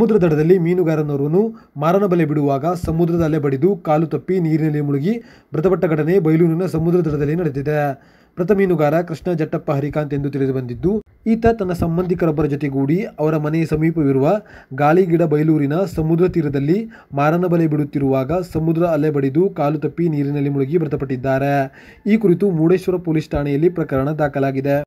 ಸಮುದ್ರ ದಡದಲ್ಲಿ ಮೀನುಗಾರನೋರ್ವನು ಮಾರನ ಬಲೆ ಬಿಡುವಾಗ ಸಮುದ್ರದ ಅಲೆ ಬಡಿದು ಕಾಲು ತಪ್ಪಿ ನೀರಿನಲ್ಲಿ ಮುಳುಗಿ ಮೃತಪಟ್ಟ ಘಟನೆ ಬೈಲೂರಿನ ಸಮುದ್ರ ದಡದಲ್ಲಿ ನಡೆದಿದೆ ಮೃತ ಮೀನುಗಾರ ಕೃಷ್ಣ ಜಟ್ಟಪ್ಪ ಹರಿಕಾಂತ್ ಎಂದು ತಿಳಿದು ಬಂದಿದ್ದು ಈತ ತನ್ನ ಸಂಬಂಧಿಕರೊಬ್ಬರ ಜೊತೆಗೂಡಿ ಅವರ ಮನೆಯ ಸಮೀಪವಿರುವ ಗಾಳಿಗಿಡ ಬೈಲೂರಿನ ಸಮುದ್ರ ತೀರದಲ್ಲಿ ಮಾರನ ಬಲೆ ಬಿಡುತ್ತಿರುವಾಗ ಸಮುದ್ರ ಅಲೆ ಬಡಿದು ಕಾಲು ತಪ್ಪಿ ನೀರಿನಲ್ಲಿ ಮುಳುಗಿ ಮೃತಪಟ್ಟಿದ್ದಾರೆ ಈ ಕುರಿತು ಮೂಡೇಶ್ವರ ಪೊಲೀಸ್ ಠಾಣೆಯಲ್ಲಿ ಪ್ರಕರಣ ದಾಖಲಾಗಿದೆ